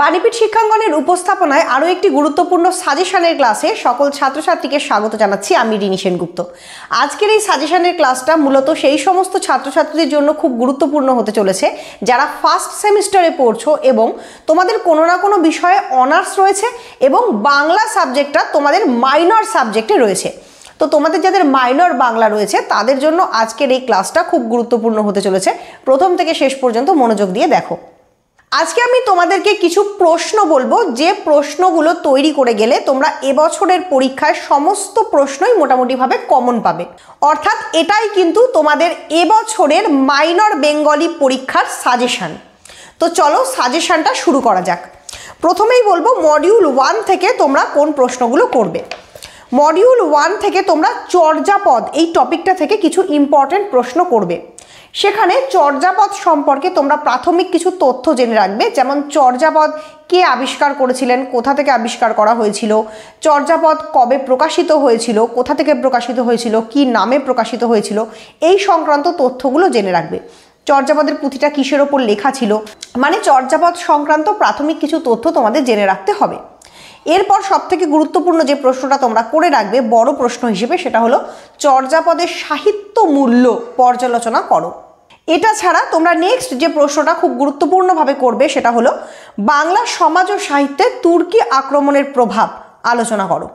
বাণীপীঠ শিক্ষাঙ্গনের উপস্থাপনায় আরও একটি গুরুত্বপূর্ণ সাজেশনের ক্লাসে সকল ছাত্রছাত্রীকে স্বাগত জানাচ্ছি আমি রিনি সেনগুপ্ত আজকের এই সাজেশনের ক্লাসটা মূলত সেই সমস্ত ছাত্রছাত্রীদের জন্য খুব গুরুত্বপূর্ণ হতে চলেছে যারা ফার্স্ট সেমিস্টারে পড়ছো এবং তোমাদের কোনো না কোনো বিষয়ে অনার্স রয়েছে এবং বাংলা সাবজেক্টটা তোমাদের মাইনর সাবজেক্টে রয়েছে তো তোমাদের যাদের মাইনর বাংলা রয়েছে তাদের জন্য আজকের এই ক্লাসটা খুব গুরুত্বপূর্ণ হতে চলেছে প্রথম থেকে শেষ পর্যন্ত মনোযোগ দিয়ে দেখো আজকে আমি তোমাদেরকে কিছু প্রশ্ন বলবো যে প্রশ্নগুলো তৈরি করে গেলে তোমরা এবছরের পরীক্ষায় সমস্ত প্রশ্নই মোটামুটিভাবে কমন পাবে অর্থাৎ এটাই কিন্তু তোমাদের এবছরের মাইনর বেঙ্গলি পরীক্ষার সাজেশান তো চলো সাজেশানটা শুরু করা যাক প্রথমেই বলবো মডিউল ওয়ান থেকে তোমরা কোন প্রশ্নগুলো করবে মডিউল ওয়ান থেকে তোমরা চর্যাপদ এই টপিকটা থেকে কিছু ইম্পর্টেন্ট প্রশ্ন করবে সেখানে চর্যাপদ সম্পর্কে তোমরা প্রাথমিক কিছু তথ্য জেনে রাখবে যেমন চর্যাপদ কে আবিষ্কার করেছিলেন কোথা থেকে আবিষ্কার করা হয়েছিল চর্যাপদ কবে প্রকাশিত হয়েছিল কোথা থেকে প্রকাশিত হয়েছিল কি নামে প্রকাশিত হয়েছিল এই সংক্রান্ত তথ্যগুলো জেনে রাখবে চর্যাপদের পুঁথিটা কিসের ওপর লেখা ছিল মানে চর্যাপদ সংক্রান্ত প্রাথমিক কিছু তথ্য তোমাদের জেনে রাখতে হবে এরপর সবথেকে গুরুত্বপূর্ণ যে প্রশ্নটা তোমরা করে রাখবে বড় প্রশ্ন হিসেবে সেটা হলো চর্যাপদের সাহিত্য মূল্য পর্যালোচনা করো এটা ছাড়া তোমরা নেক্সট যে প্রশ্নটা খুব গুরুত্বপূর্ণভাবে করবে সেটা হলো বাংলা সমাজ ও সাহিত্যে তুর্কি আক্রমণের প্রভাব আলোচনা করো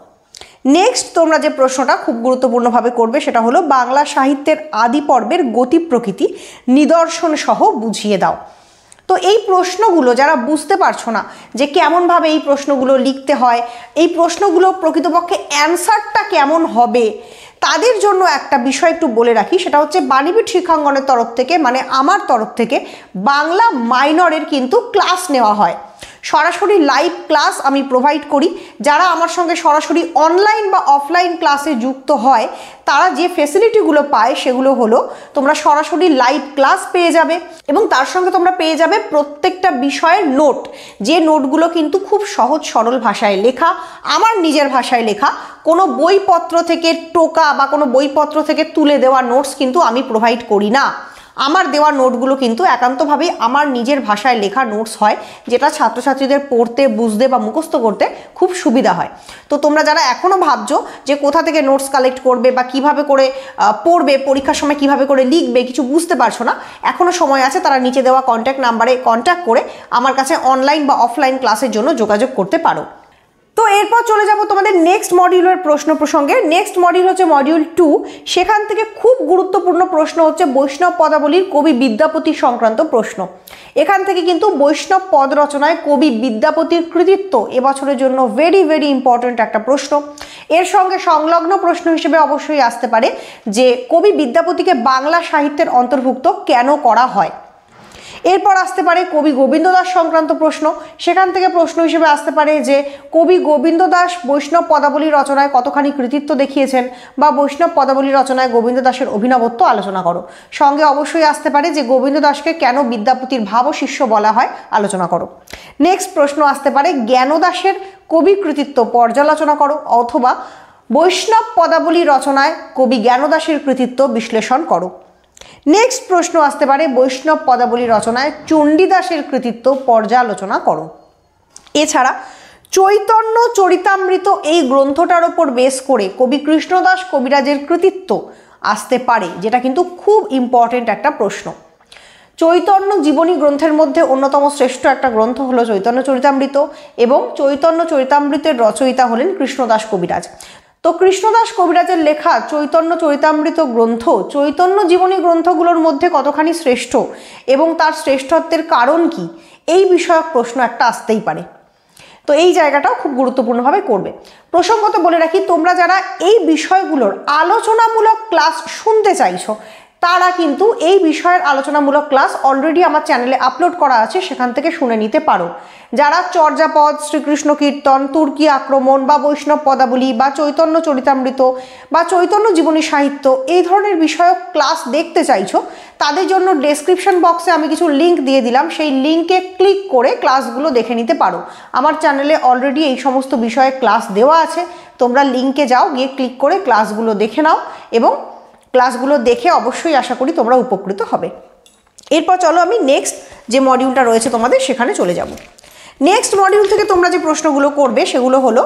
নেক্সট তোমরা যে প্রশ্নটা খুব গুরুত্বপূর্ণভাবে করবে সেটা হলো বাংলা সাহিত্যের আদি পর্বের গতি প্রকৃতি নিদর্শন সহ বুঝিয়ে দাও তো এই প্রশ্নগুলো যারা বুঝতে পারছো না যে কেমনভাবে এই প্রশ্নগুলো লিখতে হয় এই প্রশ্নগুলো প্রকৃতপক্ষে অ্যান্সারটা কেমন হবে তাদের জন্য একটা বিষয় একটু বলে রাখি সেটা হচ্ছে বাণীপীঠ শিক্ষাঙ্গনের তরফ থেকে মানে আমার তরফ থেকে বাংলা মাইনরের কিন্তু ক্লাস নেওয়া হয় সরাসরি লাইভ ক্লাস আমি প্রোভাইড করি যারা আমার সঙ্গে সরাসরি অনলাইন বা অফলাইন ক্লাসে যুক্ত হয় তারা যে ফেসিলিটিগুলো পায় সেগুলো হলো তোমরা সরাসরি লাইভ ক্লাস পেয়ে যাবে এবং তার সঙ্গে তোমরা পেয়ে যাবে প্রত্যেকটা বিষয়ের নোট যে নোটগুলো কিন্তু খুব সহজ সরল ভাষায় লেখা আমার নিজের ভাষায় লেখা কোনো বইপত্র থেকে টোকা বা কোনো বইপত্র থেকে তুলে দেওয়া নোটস কিন্তু আমি প্রোভাইড করি না আমার দেওয়া নোটগুলো কিন্তু একান্তভাবেই আমার নিজের ভাষায় লেখা নোটস হয় যেটা ছাত্রছাত্রীদের পড়তে বুঝতে বা মুখস্থ করতে খুব সুবিধা হয় তো তোমরা যারা এখনও ভাবছো যে কোথা থেকে নোটস কালেক্ট করবে বা কিভাবে করে পড়বে পরীক্ষার সময় কিভাবে করে লিখবে কিছু বুঝতে পারছো না এখনও সময় আছে তারা নিচে দেওয়া কন্ট্যাক্ট নাম্বারে কন্ট্যাক্ট করে আমার কাছে অনলাইন বা অফলাইন ক্লাসের জন্য যোগাযোগ করতে পারো তো এরপর চলে যাব তোমাদের নেক্সট মডিউলের প্রশ্ন প্রসঙ্গে নেক্সট মডিউল হচ্ছে মডিউল টু সেখান থেকে খুব গুরুত্বপূর্ণ প্রশ্ন হচ্ছে বৈষ্ণব পদাবলীর কবি বিদ্যাপতি সংক্রান্ত প্রশ্ন এখান থেকে কিন্তু বৈষ্ণব পদ রচনায় কবি বিদ্যাপতির কৃতিত্ব এবছরের জন্য ভেরি ভেরি ইম্পর্ট্যান্ট একটা প্রশ্ন এর সঙ্গে সংলগ্ন প্রশ্ন হিসেবে অবশ্যই আসতে পারে যে কবি বিদ্যাপতিকে বাংলা সাহিত্যের অন্তর্ভুক্ত কেন করা হয় এরপর আসতে পারে কবি গোবিন্দ দাস সংক্রান্ত প্রশ্ন সেখান থেকে প্রশ্ন হিসেবে আসতে পারে যে কবি গোবিন্দ দাস বৈষ্ণব পদাবলী রচনায় কতখানি কৃতিত্ব দেখিয়েছেন বা বৈষ্ণব পদাবলী রচনায় গোবিন্দ দাসের অভিনবত্ব আলোচনা করো সঙ্গে অবশ্যই আসতে পারে যে গোবিন্দ দাসকে কেন বিদ্যাপতির ভাব শিষ্য বলা হয় আলোচনা করো নেক্সট প্রশ্ন আসতে পারে জ্ঞান দাসের কবি কৃতিত্ব পর্যালোচনা করো অথবা বৈষ্ণব পদাবলী রচনায় কবি জ্ঞানদাসের কৃতিত্ব বিশ্লেষণ করো নেক্সট প্রশ্ন আসতে পারে বৈষ্ণব পদাবলী রচনায় চণ্ডীদাসের কৃতিত্ব পর্যালোচনা করো এছাড়া চৈতন্য চরিতামৃত এই গ্রন্থটার ওপর বেস করে কবি কৃষ্ণদাস কবিরাজের কৃতিত্ব আসতে পারে যেটা কিন্তু খুব ইম্পর্টেন্ট একটা প্রশ্ন চৈতন্য জীবনী গ্রন্থের মধ্যে অন্যতম শ্রেষ্ঠ একটা গ্রন্থ হলো চৈতন্য চরিতামৃত এবং চৈতন্য চরিতামৃতের রচয়িতা হলেন কৃষ্ণদাস কবিরাজ তো কৃষ্ণদাস কবিরাজের লেখা চৈতন্য চরিতামৃত গ্রন্থ চৈতন্য জীবনী গ্রন্থগুলোর মধ্যে কতখানি শ্রেষ্ঠ এবং তার শ্রেষ্ঠত্বের কারণ কি এই বিষয়ক প্রশ্ন একটা আসতেই পারে তো এই জায়গাটাও খুব গুরুত্বপূর্ণভাবে করবে প্রসঙ্গত বলে রাখি তোমরা যারা এই বিষয়গুলোর আলোচনামূলক ক্লাস শুনতে চাইছো তারা কিন্তু এই বিষয়ের আলোচনামূলক ক্লাস অলরেডি আমার চ্যানেলে আপলোড করা আছে সেখান থেকে শুনে নিতে পারো যারা চর্যাপদ শ্রীকৃষ্ণ কীর্তন তুর্কি আক্রমণ বা বৈষ্ণব পদাবলী বা চৈতন্য চরিতামৃত বা চৈতন্য জীবনী সাহিত্য এই ধরনের বিষয়ক ক্লাস দেখতে চাইছো তাদের জন্য ডেসক্রিপশন বক্সে আমি কিছু লিঙ্ক দিয়ে দিলাম সেই লিঙ্কে ক্লিক করে ক্লাসগুলো দেখে নিতে পারো আমার চ্যানেলে অলরেডি এই সমস্ত বিষয়ে ক্লাস দেওয়া আছে তোমরা লিঙ্কে যাও গিয়ে ক্লিক করে ক্লাসগুলো দেখে নাও এবং ক্লাসগুলো দেখে অবশ্যই আশা করি তোমরা উপকৃত হবে এরপর চলো আমি নেক্সট যে মডিউলটা রয়েছে তোমাদের সেখানে চলে যাব নেক্সট মডিউল থেকে তোমরা যে প্রশ্নগুলো করবে সেগুলো হলো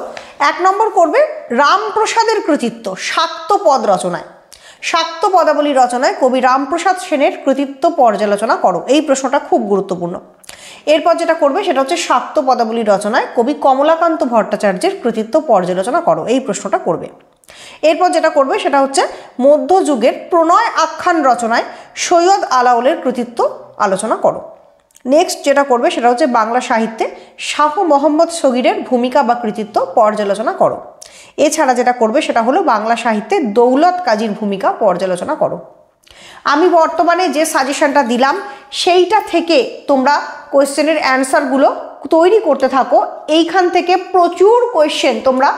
এক নম্বর করবে রামপ্রসাদের কৃতিত্ব শাক্ত পদ রচনায় শাক্ত পদাবলী রচনায় কবি রামপ্রসাদ সেনের কৃতিত্ব পর্যালোচনা করো এই প্রশ্নটা খুব গুরুত্বপূর্ণ এরপর যেটা করবে সেটা হচ্ছে শাক্ত পদাবলী রচনায় কবি কমলাকান্ত ভট্টাচার্যের কৃতিত্ব পর্যালোচনা করো এই প্রশ্নটা করবে এরপর যেটা করবে সেটা হচ্ছে মধ্যযুগের প্রণয় আখ্যান রচনায় সৈয়দ আলাউলের কৃতিত্ব আলোচনা করো নেক্সট যেটা করবে সেটা হচ্ছে বাংলা সাহিত্যে শাহ মোহাম্মদ সগিরের ভূমিকা বা কৃতিত্ব পর্যালোচনা করো এছাড়া যেটা করবে সেটা হলো বাংলা সাহিত্যে দৌলত কাজীর ভূমিকা পর্যালোচনা করো আমি বর্তমানে যে সাজেশনটা দিলাম সেইটা থেকে তোমরা কোয়েশ্চেনের অ্যান্সারগুলো তৈরি করতে থাকো এইখান থেকে প্রচুর কোয়েশ্চেন তোমরা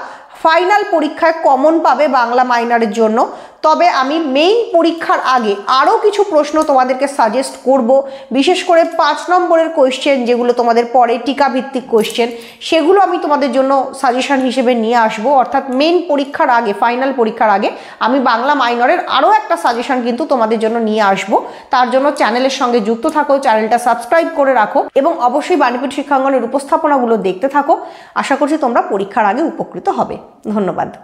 ফাইনাল পরীক্ষায় কমন পাবে বাংলা মাইনারের জন্য তবে আমি মেইন পরীক্ষার আগে আরও কিছু প্রশ্ন তোমাদেরকে সাজেস্ট করব বিশেষ করে পাঁচ নম্বরের কোয়েশ্চেন যেগুলো তোমাদের পরে টিকাভিত্তিক কোয়েশ্চেন সেগুলো আমি তোমাদের জন্য সাজেশন হিসেবে নিয়ে আসব অর্থাৎ মেইন পরীক্ষার আগে ফাইনাল পরীক্ষার আগে আমি বাংলা মাইনরের আরও একটা সাজেশন কিন্তু তোমাদের জন্য নিয়ে আসব তার জন্য চ্যানেলের সঙ্গে যুক্ত থাকো চ্যানেলটা সাবস্ক্রাইব করে রাখো এবং অবশ্যই বাণীপীঠ শিক্ষাঙ্গনের উপস্থাপনাগুলো দেখতে থাকো আশা করছি তোমরা পরীক্ষার আগে উপকৃত হবে ধন্যবাদ